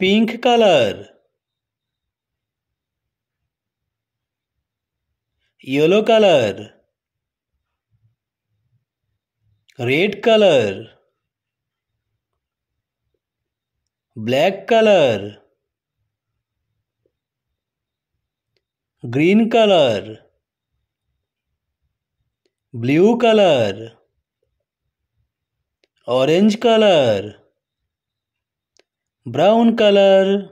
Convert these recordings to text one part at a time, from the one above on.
pink color yellow color red color black color green color blue color orange color brown color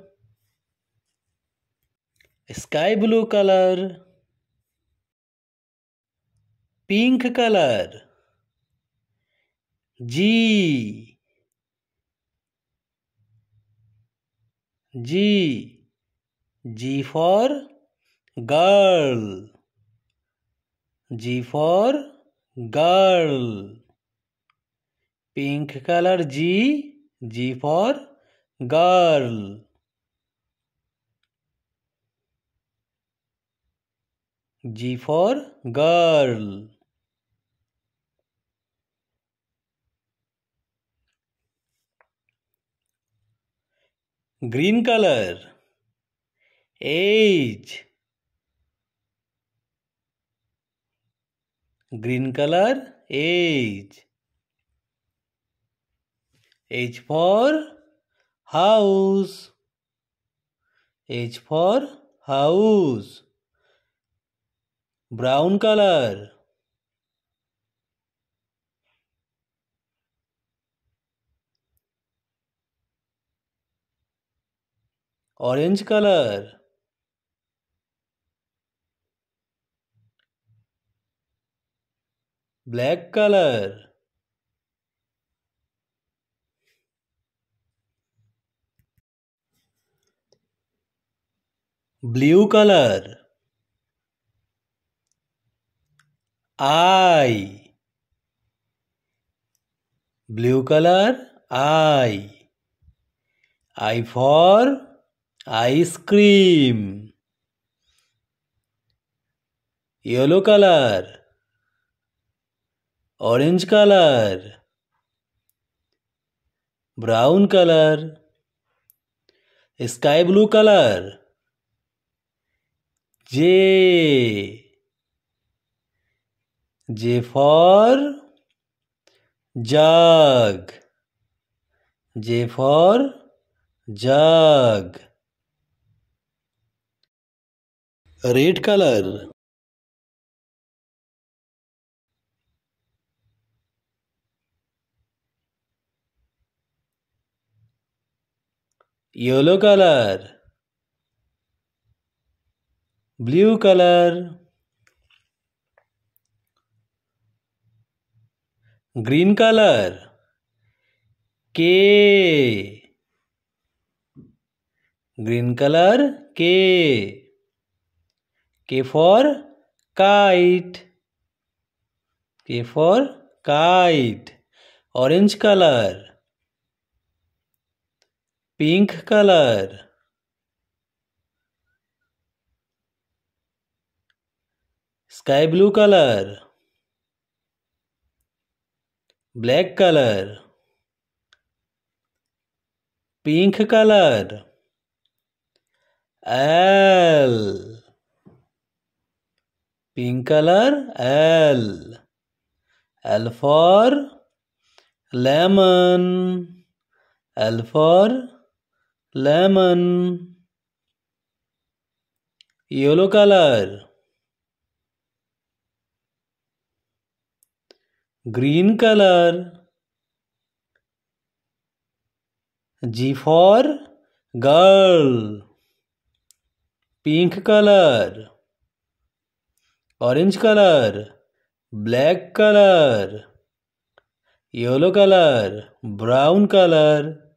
sky blue color pink color g g g for girl g for girl pink color g g for girl G for girl green color age green color age age for house H for house brown color orange color black color blue color I blue color I I for ice cream yellow color orange color brown color sky blue color J J for jug J for jug red colour yellow color blue colour green colour K green colour K K for kite K for kite orange colour pink colour sky blue colour black colour pink colour L pink colour L L for lemon L for lemon yellow colour green color G for girl pink color orange color black color yellow color brown color